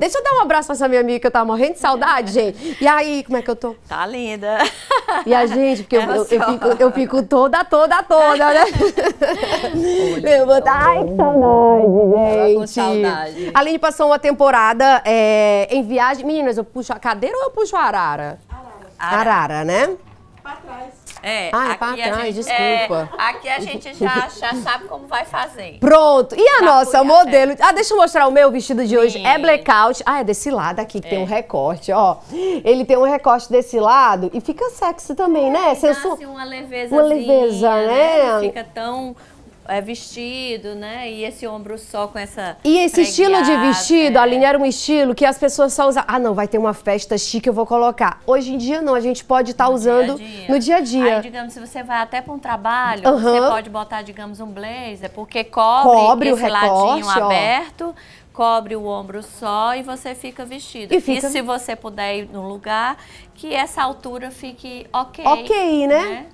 Deixa eu dar um abraço pra essa minha amiga que eu tava morrendo de saudade, gente. E aí, como é que eu tô? Tá linda. E a gente, porque eu, eu, eu, fico, eu fico toda, toda, toda, né? dar Ai, que saudade, tá gente. Com saudade. Aline passou uma temporada é, em viagem. Meninas, eu puxo a cadeira ou eu puxo a arara? Arara. Arara, arara né? Pra trás. É, ah, é pra trás, gente, desculpa. É, aqui a gente já, já sabe como vai fazer. Pronto. E a pra tá nossa, modelo. Ah, deixa eu mostrar o meu vestido de hoje. É blackout. Ah, é desse lado aqui que é. tem um recorte, ó. Ele tem um recorte desse lado e fica sexy também, né? é, né? Sensu... uma leveza. Uma leveza, né? né? Não fica tão é, vestido, né? E esse ombro só com essa. E esse estilo de vestido, é... Aline, era um estilo que as pessoas só usavam. Ah, não, vai ter uma festa chique, eu vou colocar. Hoje em dia, não, a gente pode estar tá usando dia dia. no dia a dia. Aí, digamos, se você vai até para um trabalho, uhum. você pode botar, digamos, um blazer, porque cobre, cobre esse o recorte, ladinho ó. aberto cobre o ombro só e você fica vestido. E, fica... e se você puder ir num lugar, que essa altura fique ok. Ok, né? né?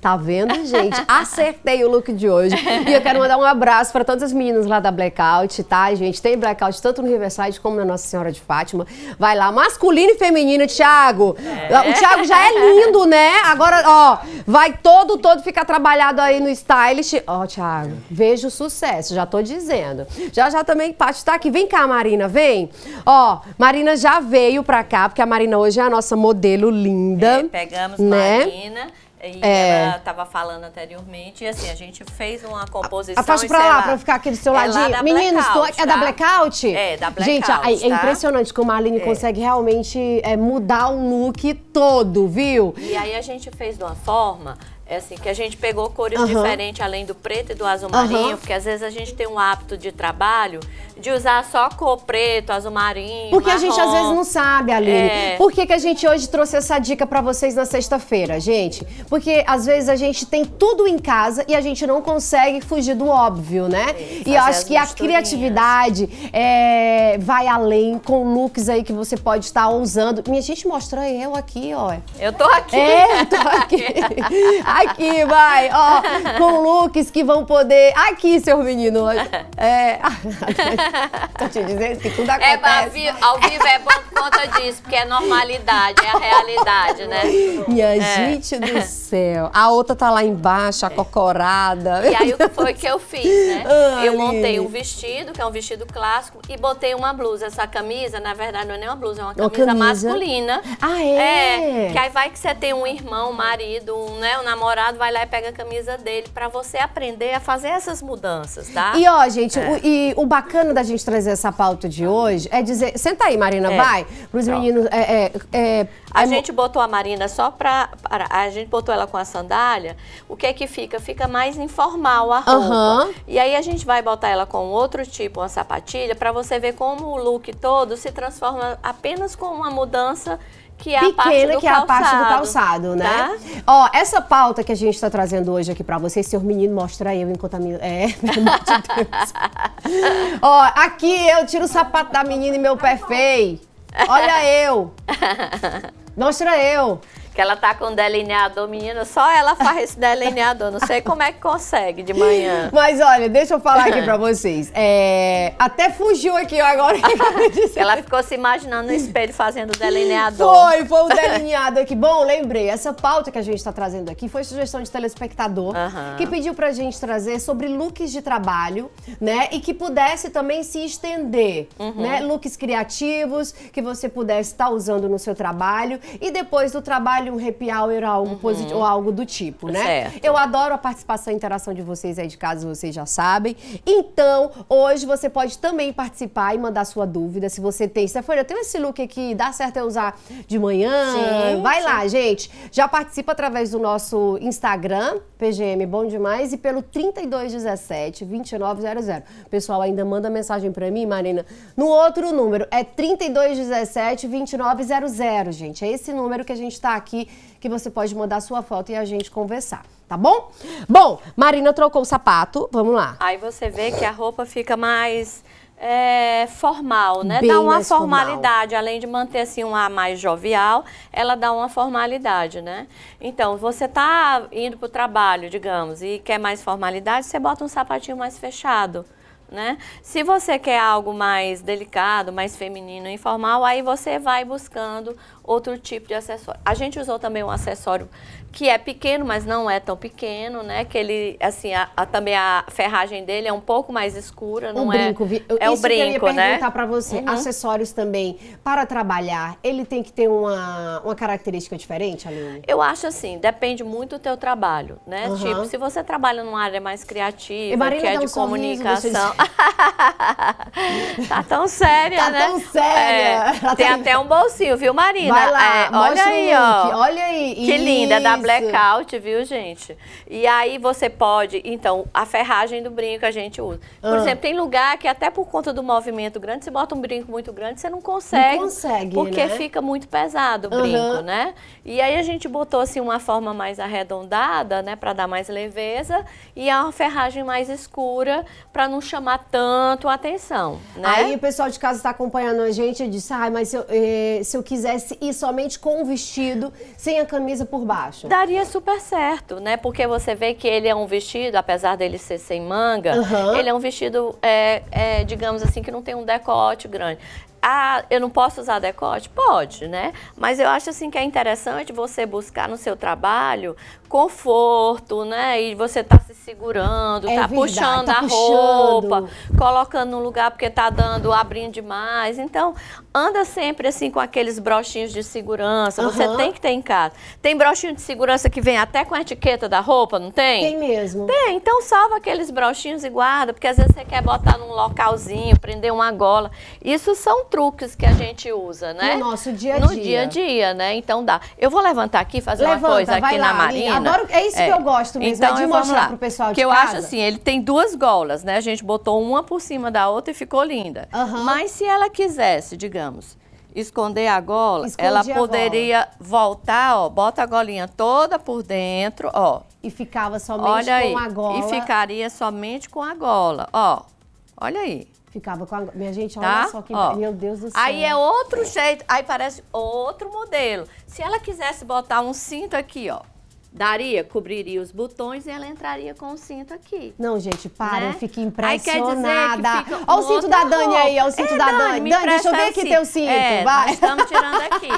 Tá vendo, gente? Acertei o look de hoje. E eu quero mandar um abraço para todas as meninas lá da Blackout, tá, gente? Tem Blackout tanto no Riverside como na Nossa Senhora de Fátima. Vai lá, masculino e feminino, Thiago. É. O Thiago já é lindo, né? Agora, ó, vai todo, todo ficar trabalhado aí no stylist. Ó, Thiago, vejo sucesso, já tô dizendo. Já, já também, Paty, tá aqui. Vem cá, Marina, vem. Ó, Marina já veio pra cá, porque a Marina hoje é a nossa modelo linda. É, pegamos né? Marina. E é. ela estava falando anteriormente. E assim, a gente fez uma composição. Afasta pra lá, lá, pra ficar aqui do seu é ladinho. Meninos, tô... É tá? é da Blackout? É, da é Blackout. Gente, tá? é impressionante como a Aline é. consegue realmente é, mudar o look todo, viu? E aí a gente fez de uma forma é assim, que a gente pegou cores uhum. diferentes além do preto e do azul marinho, uhum. porque às vezes a gente tem um hábito de trabalho de usar só cor preto, azul marinho, Porque marrom. a gente às vezes não sabe, Aline. É... Por que, que a gente hoje trouxe essa dica para vocês na sexta-feira, gente? Porque às vezes a gente tem tudo em casa e a gente não consegue fugir do óbvio, né? É, e eu acho que a criatividade é, vai além com looks aí que você pode estar usando. Minha gente, mostra eu aqui, ó. Eu tô aqui. É, eu tô aqui. Aqui, vai, ó, com looks que vão poder... Aqui, seu menino. É... Tô te dizendo que tudo é, acontece. É, ao vivo, ao vivo é bom por conta disso, porque é normalidade, é a realidade, né? Minha é. gente do céu. A outra tá lá embaixo, acocorada. E aí, o que foi que eu fiz, né? Ai. Eu montei um vestido, que é um vestido clássico, e botei uma blusa. Essa camisa, na verdade, não é nem uma blusa, é uma camisa, camisa. masculina. Ah, é? É, que aí vai que você tem um irmão, um marido, um, né, um namorado, namorado, vai lá e pega a camisa dele para você aprender a fazer essas mudanças, tá? E ó, gente, é. o, e o bacana da gente trazer essa pauta de hoje é dizer... Senta aí, Marina, é. vai. Para os meninos... É, é, é a é gente botou a Marina só para... A gente botou ela com a sandália. O que é que fica? Fica mais informal a roupa. Uhum. E aí a gente vai botar ela com outro tipo, uma sapatilha, para você ver como o look todo se transforma apenas com uma mudança que é pequena, que é a parte do calçado, né? Tá? Ó, essa pauta que a gente está trazendo hoje aqui para vocês, senhor menino, mostra eu enquanto a menina... É, pelo amor de Deus. Ó, aqui eu tiro o sapato da menina e meu pé feio. Olha eu. Mostra eu. Que ela tá com delineador, menina, só ela faz esse delineador. Não sei como é que consegue de manhã. Mas olha, deixa eu falar aqui pra vocês. É... Até fugiu aqui ó, agora. ela ficou se imaginando no espelho fazendo delineador. Foi, foi o delineado aqui. Bom, lembrei, essa pauta que a gente tá trazendo aqui foi sugestão de telespectador uhum. que pediu pra gente trazer sobre looks de trabalho, né? E que pudesse também se estender, uhum. né? Looks criativos que você pudesse estar tá usando no seu trabalho e depois do trabalho trabalho, um happy hour, algo uhum. positivo, ou algo do tipo, né? Certo. Eu adoro a participação e interação de vocês aí de casa, vocês já sabem. Então, hoje você pode também participar e mandar sua dúvida. Se você tem, Stefania, eu tenho esse look aqui, dá certo eu usar de manhã? Sim, Vai sim. lá, gente. Já participa através do nosso Instagram, PGM Bom Demais e pelo 3217-2900. Pessoal, ainda manda mensagem para mim, Marina, no outro número. É 3217-2900, gente. É esse número que a gente está aqui, que você pode mandar sua foto e a gente conversar tá bom? Bom, Marina trocou o sapato, vamos lá. Aí você vê que a roupa fica mais é, formal, né? Bem dá uma formalidade, formal. além de manter assim um ar mais jovial, ela dá uma formalidade, né? Então, você tá indo para o trabalho, digamos, e quer mais formalidade, você bota um sapatinho mais fechado. Né? Se você quer algo mais delicado, mais feminino, informal, aí você vai buscando outro tipo de acessório. A gente usou também um acessório que é pequeno, mas não é tão pequeno, né? Que ele, assim, a, a, também a ferragem dele é um pouco mais escura, não o é? é o brinco, que eu ia né? perguntar para você. Uhum. Acessórios também para trabalhar, ele tem que ter uma, uma característica diferente, Aline? Eu acho assim, depende muito do teu trabalho, né? Uhum. Tipo, se você trabalha numa área mais criativa, que é de comunicação. tá tão séria, tá né? Tá tão séria. É, tem até um bolsinho, viu, Marina? Vai lá, é, olha aí, ó. Olha aí. Que linda, da blackout, viu, gente? E aí você pode, então, a ferragem do brinco a gente usa. Por ah. exemplo, tem lugar que até por conta do movimento grande, se bota um brinco muito grande, você não consegue. Não consegue, Porque né? fica muito pesado o brinco, uhum. né? E aí a gente botou, assim, uma forma mais arredondada, né, para dar mais leveza, e é a ferragem mais escura para não chamar tanto a atenção, né? Aí o pessoal de casa está acompanhando a gente e disse, ah, mas se eu, eh, se eu quisesse ir somente com o vestido, sem a camisa por baixo daria super certo, né? Porque você vê que ele é um vestido, apesar dele ser sem manga, uhum. ele é um vestido, é, é, digamos assim, que não tem um decote grande. Ah, eu não posso usar decote? Pode, né? Mas eu acho assim que é interessante você buscar no seu trabalho conforto, né? E você tá se segurando, é tá verdade, puxando tá a puxando. roupa, colocando no lugar porque tá dando, abrindo demais. Então, anda sempre assim com aqueles brochinhos de segurança. Uhum. Você tem que ter em casa. Tem brochinho de segurança que vem até com a etiqueta da roupa, não tem? Tem mesmo. Tem. Então salva aqueles brochinhos e guarda, porque às vezes você quer botar num localzinho, prender uma gola. Isso são truques que a gente usa, né? No nosso dia a dia. No dia a dia, né? Então dá. Eu vou levantar aqui, fazer Levanta, uma coisa aqui lá, na Marina. Adoro, é isso é. que eu é. gosto mesmo, é então, é de mostrar lá. pro pessoal de que eu acho assim, ele tem duas golas, né? A gente botou uma por cima da outra e ficou linda. Uhum. Mas se ela quisesse, digamos, Esconder a gola, ela poderia voltar, ó, bota a golinha toda por dentro, ó. E ficava somente olha com aí, a gola. E ficaria somente com a gola, ó. Olha aí. Ficava com a... Minha gente, tá? olha tá? só que... Ó. Meu Deus do céu. Aí é outro jeito, aí parece outro modelo. Se ela quisesse botar um cinto aqui, ó, daria, cobriria os botões e ela entraria com o cinto aqui. Não, gente, para, né? eu fico impressionada. Aí olha o cinto da Dani roupa. aí, olha o cinto é, da Dani. Dani, Dani deixa eu ver aqui teu cinto, é, vai. estamos tirando aqui.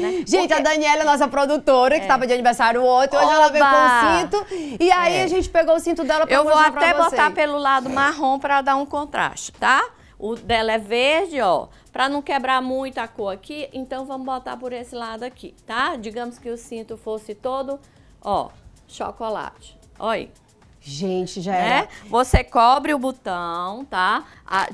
né? Gente, Porque... a Daniela é nossa produtora, que estava é. de aniversário ontem, hoje Oba! ela veio com o cinto, e aí é. a gente pegou o cinto dela pra Eu vou até botar pelo lado marrom para dar um contraste, tá? O dela é verde, ó. Para não quebrar muito a cor aqui, então vamos botar por esse lado aqui, tá? Digamos que o cinto fosse todo Ó, chocolate. Olha Gente, já é. Você cobre o botão, tá?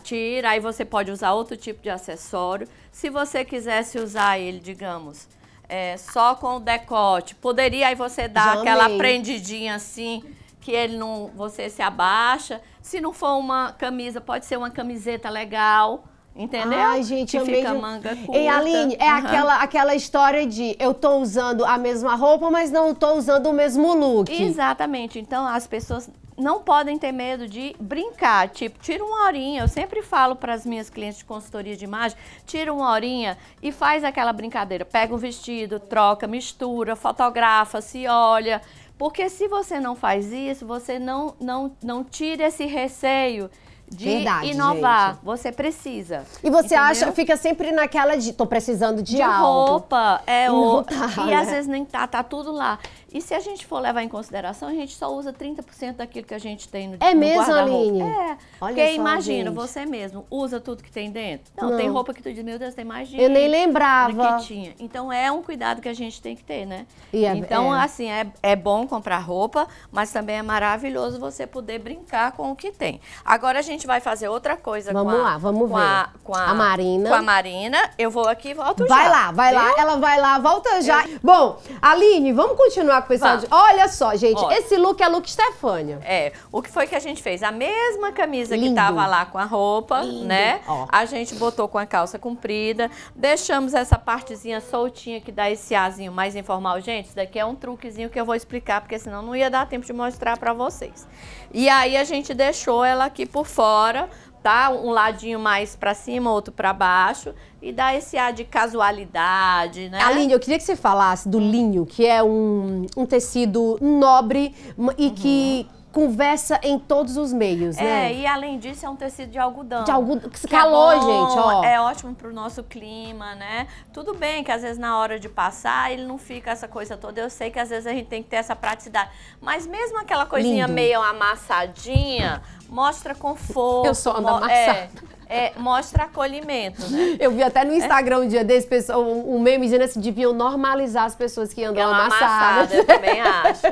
tira, aí você pode usar outro tipo de acessório. Se você quisesse usar ele, digamos, é, só com o decote, poderia aí você dar já aquela amei. prendidinha assim, que ele não, você se abaixa. Se não for uma camisa, pode ser uma camiseta legal, Entendeu? Ai, gente, que fica mesmo... manga curta. E Aline, é uhum. aquela, aquela história de eu tô usando a mesma roupa, mas não tô usando o mesmo look. Exatamente. Então as pessoas não podem ter medo de brincar. Tipo, tira uma horinha. Eu sempre falo para as minhas clientes de consultoria de imagem, tira uma horinha e faz aquela brincadeira. Pega um vestido, troca, mistura, fotografa, se olha. Porque se você não faz isso, você não, não, não tira esse receio de Verdade, inovar. Gente. Você precisa. E você entendeu? acha, fica sempre naquela de tô precisando de, de algo. roupa, é o tá, e né? às vezes nem tá, tá tudo lá. E se a gente for levar em consideração, a gente só usa 30% daquilo que a gente tem no É mesmo, Aline? É. Olha porque só, imagina, gente. você mesmo usa tudo que tem dentro. Não, Não, tem roupa que tu diz, meu Deus, tem mais dinheiro. Eu nem lembrava. Que tinha. Então é um cuidado que a gente tem que ter, né? É, então, é. assim, é, é bom comprar roupa, mas também é maravilhoso você poder brincar com o que tem. Agora a gente vai fazer outra coisa vamos com a... Vamos lá, vamos ver. A, com a, a, Marina. Com a Marina. Eu vou aqui e volto vai já. Vai lá, vai Viu? lá. Ela vai lá, volta já. Eu... Bom, Aline, vamos continuar com o Olha só, gente, Olha. esse look é look Stefânia. É, o que foi que a gente fez? A mesma camisa Lindo. que tava lá com a roupa, Lindo. né? Ó. A gente botou com a calça comprida, deixamos essa partezinha soltinha que dá esse azinho mais informal. Gente, isso daqui é um truquezinho que eu vou explicar, porque senão não ia dar tempo de mostrar pra vocês. E aí a gente deixou ela aqui por fora tá? Um ladinho mais para cima, outro para baixo e dá esse ar de casualidade, né? Aline, eu queria que você falasse do linho, que é um, um tecido nobre e uhum. que conversa em todos os meios, é, né? É, e além disso é um tecido de algodão. De algodão, que calor, é bom, gente, ó. É ótimo pro nosso clima, né? Tudo bem que às vezes na hora de passar ele não fica essa coisa toda. Eu sei que às vezes a gente tem que ter essa praticidade, mas mesmo aquela coisinha Lindo. meio amassadinha, mostra conforto. Eu sou anda mo- é. amassada. É, é, mostra acolhimento, né? Eu vi até no Instagram é. um dia desse um meme dizendo assim, deviam normalizar as pessoas que andam Aquela amassadas. eu também acho.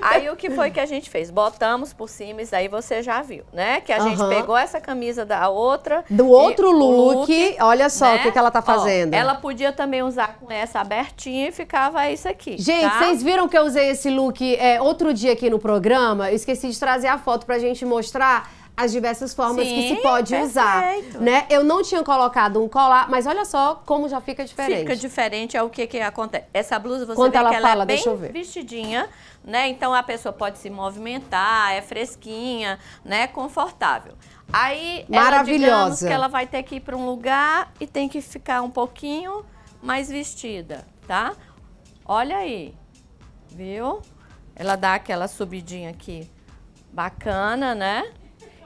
Aí o que foi que a gente fez? Botamos por cima, isso aí você já viu, né? Que a gente pegou essa camisa da outra. Do outro look, look, olha só né? o que, que ela tá fazendo. Ó, ela podia também usar com essa abertinha e ficava isso aqui. Gente, tá? vocês viram que eu usei esse look é, outro dia aqui no programa? Eu esqueci de trazer a foto pra gente mostrar as diversas formas Sim, que se pode perfeito. usar, né? Eu não tinha colocado um colar, mas olha só como já fica diferente. Fica diferente, é o que que acontece. Essa blusa, você Quando vê ela que ela é fala, é bem eu ver. vestidinha, né? Então a pessoa pode se movimentar, é fresquinha, né? Confortável. Aí, Maravilhosa. Ela, digamos que ela vai ter que ir para um lugar e tem que ficar um pouquinho mais vestida, tá? Olha aí, viu? Ela dá aquela subidinha aqui bacana, né?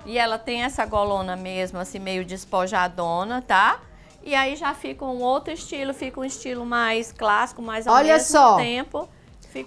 E ela tem essa golona mesmo, assim, meio despojadona, tá? E aí já fica um outro estilo, fica um estilo mais clássico, mais ao Olha mesmo só. tempo.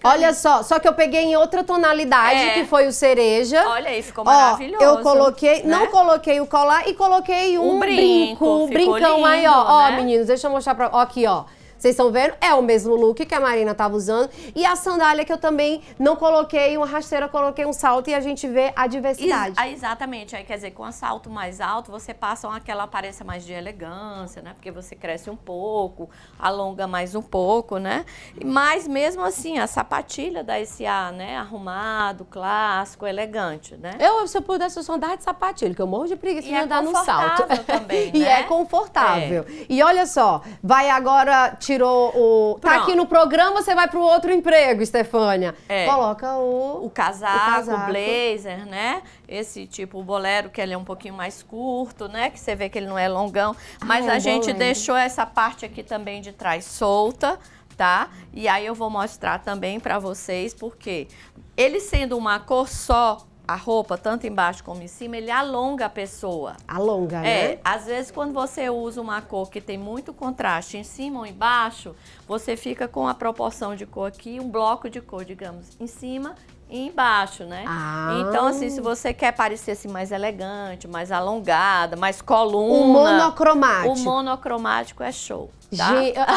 Olha ali. só, só que eu peguei em outra tonalidade, é. que foi o cereja. Olha aí, ficou Ó, maravilhoso. Eu coloquei, né? não coloquei o colar e coloquei um, um brinco, brinco um brincão lindo, aí, ó. Né? Ó, meninos, deixa eu mostrar pra... Ó, aqui, ó. Vocês estão vendo? É o mesmo look que a Marina estava usando. E a sandália que eu também não coloquei uma rasteira, coloquei um salto e a gente vê a diversidade. Ex ah, exatamente. Aí, quer dizer, com um salto mais alto, você passa aquela aparência mais de elegância, né? Porque você cresce um pouco, alonga mais um pouco, né? Mas mesmo assim, a sapatilha dá esse ar, né? Arrumado, clássico, elegante, né? Eu, se eu pudesse, eu só andar de sapatilha, que eu morro de preguiça e de é andar no salto. Também, né? E é confortável. É. E olha só, vai agora tirou o. Tá aqui no programa, você vai pro outro emprego, Estefânia. É. Coloca o. O casaco, o casaco. blazer, né? Esse tipo, o bolero, que ele é um pouquinho mais curto, né? Que você vê que ele não é longão. Ah, Mas é a gente bolero. deixou essa parte aqui também de trás solta. Tá? E aí eu vou mostrar também para vocês, porque ele sendo uma cor só, a roupa, tanto embaixo como em cima, ele alonga a pessoa. Alonga, é, né? É, às vezes quando você usa uma cor que tem muito contraste em cima ou embaixo, você fica com a proporção de cor aqui, um bloco de cor, digamos, em cima embaixo, né? Ah. Então, assim, se você quer parecer assim, mais elegante, mais alongada, mais coluna. O monocromático. O monocromático é show. Tá?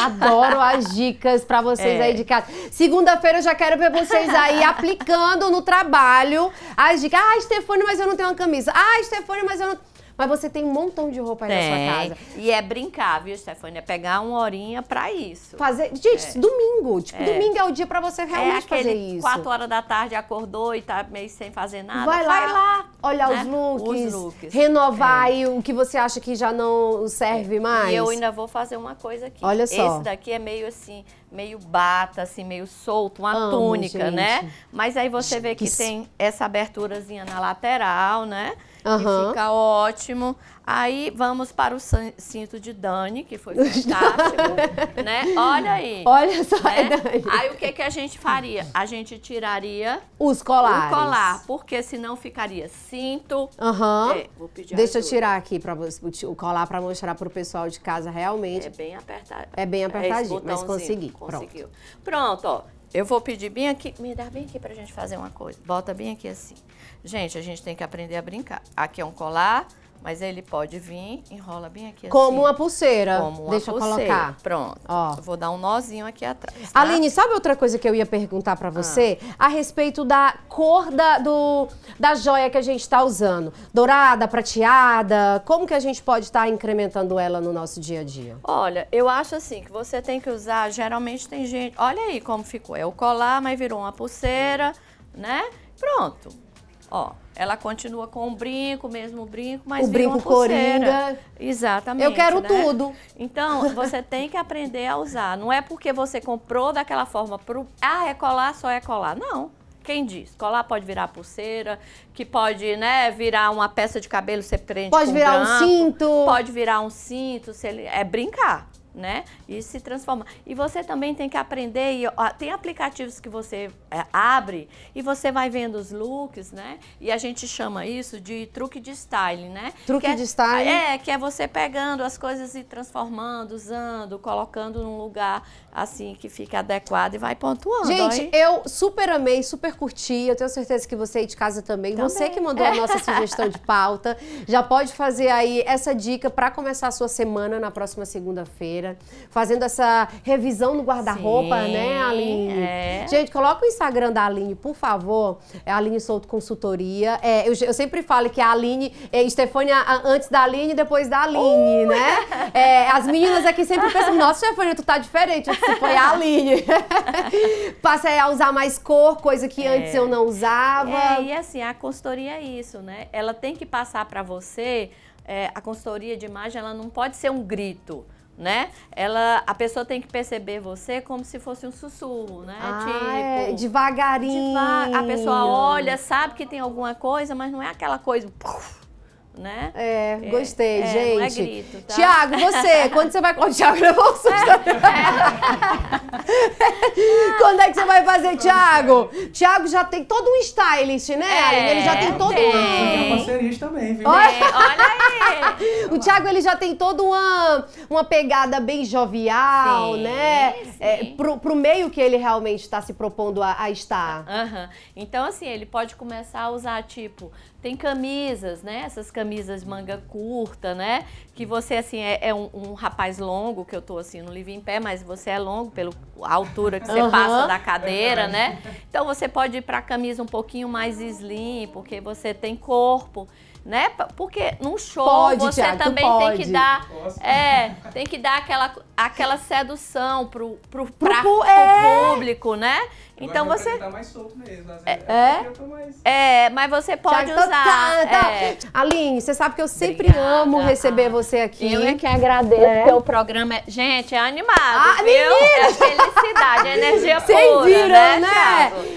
adoro as dicas para vocês é. aí de casa. Segunda-feira eu já quero ver vocês aí aplicando no trabalho as dicas. Ah, Stefano, mas eu não tenho uma camisa. Ah, Stefano, mas eu não. Mas você tem um montão de roupa aí tem. na sua casa. E é brincar, viu, Stefania? É pegar uma horinha pra isso. Fazer. Gente, é. domingo. Tipo, é. domingo é o dia pra você é realmente fazer isso. Quatro horas da tarde acordou e tá meio sem fazer nada. Vai lá. Vai lá olhar né? os, looks, os looks. Renovar é. aí o que você acha que já não serve é. mais. E eu ainda vou fazer uma coisa aqui. Olha só. Esse daqui é meio assim meio bata, assim, meio solto, uma Amo, túnica, né? gente. né? Mas aí você vê que tem essa aberturazinha na lateral, né? Uhum. fica ótimo. Aí vamos para o cinto de Dani, que foi fantástico, né? Olha aí. Olha só, né? É Dani. Aí o que, que a gente faria? A gente tiraria... Os colares. O colar, porque senão ficaria cinto. Aham. Uhum. É, vou pedir Deixa ajuda. eu tirar aqui pra, o colar para mostrar para o pessoal de casa realmente. É bem apertado. É bem é apertadinho, é mas consegui conseguiu. Pronto, Pronto ó. Eu vou pedir bem aqui. Me dá bem aqui pra gente fazer uma coisa. Bota bem aqui assim. Gente, a gente tem que aprender a brincar. Aqui é um colar mas ele pode vir, enrola bem aqui Como assim. uma pulseira. Como uma Deixa pulseira. eu colocar. Pronto. Ó. Eu vou dar um nozinho aqui atrás. Tá? Aline, sabe outra coisa que eu ia perguntar para ah. você? Ah. A respeito da cor da, do, da joia que a gente tá usando. Dourada, prateada. Como que a gente pode estar tá incrementando ela no nosso dia a dia? Olha, eu acho assim que você tem que usar, geralmente tem gente... Olha aí como ficou. É o colar, mas virou uma pulseira, né? Pronto. Ó, ela continua com o brinco, mesmo o brinco, mas o brinco coringa. Exatamente. Eu quero né? tudo. Então, você tem que aprender a usar. Não é porque você comprou daquela forma pro ah, é colar, só é colar. Não. Quem diz? Colar pode virar pulseira, que pode, né, virar uma peça de cabelo, você prende Pode virar branco, um cinto. Pode virar um cinto, se ele... é brincar né? E se transforma. E você também tem que aprender. E, ó, tem aplicativos que você é, abre e você vai vendo os looks, né? E a gente chama isso de truque de style, né? Truque que é de é, style. É, que é você pegando as coisas e transformando, usando, colocando num lugar assim que fica adequado e vai pontuando. Gente, eu super amei, super curti. Eu tenho certeza que você aí de casa também. também. Você que mandou a nossa sugestão de pauta, já pode fazer aí essa dica para começar a sua semana na próxima segunda-feira feira, fazendo essa revisão no guarda-roupa, né, Aline? É. Gente, coloca o Instagram da Aline, por favor. É Aline Souto Consultoria. É, eu, eu, sempre falo que é a Aline, é, antes da Aline, depois da Aline, uh! né? É, as meninas aqui sempre pensam, nossa, Stefania, tu tá diferente. Disse, foi a Aline. Passei a usar mais cor, coisa que é. antes eu não usava. É, e assim, a consultoria é isso, né? Ela tem que passar para você é, a consultoria de imagem ela não pode ser um grito né? Ela, a pessoa tem que perceber você como se fosse um sussurro, né? Ah, é tipo, é, devagarinho. Deva a pessoa olha, sabe que tem alguma coisa, mas não é aquela coisa. Né? É, é, gostei, é, gente. Não é grito, tá? Tiago, você, quando você vai. O Tiago eu vou susto. É, Quando é que você vai fazer, Thiago? Thiago já tem todo um stylist, né, é, Aline? Ele já tem todo tem. um... Tem também, viu? Olha, olha aí! o Thiago, ele já tem toda uma, uma pegada bem jovial, sim, né? É, sim. É, pro, pro meio que ele realmente está se propondo a, a estar. Uhum. Então, assim, ele pode começar a usar, tipo, tem camisas, né? Essas camisas de manga curta, né? Que você, assim, é, é um, um, rapaz longo, que eu tô, assim, no livro em pé, mas você é longo pela altura que você uhum. passa da cadeira, né? Então, você pode ir pra camisa um pouquinho mais slim, porque você tem corpo né? Porque num show pode, você Thiago, também tem que dar, é, tem que dar aquela, aquela sedução pro, pro, pra, pro, pro é. público, né? Então você tá é, é, é? é, mas você pode Thiago, tá, usar. Tá, tá. É. Aline, você sabe que eu sempre Obrigada. amo receber ah. você aqui. Eu é que agradeço. É. Porque o programa é, gente, é animado, ah, viu? É felicidade, é energia Sem pura, vira, né? né?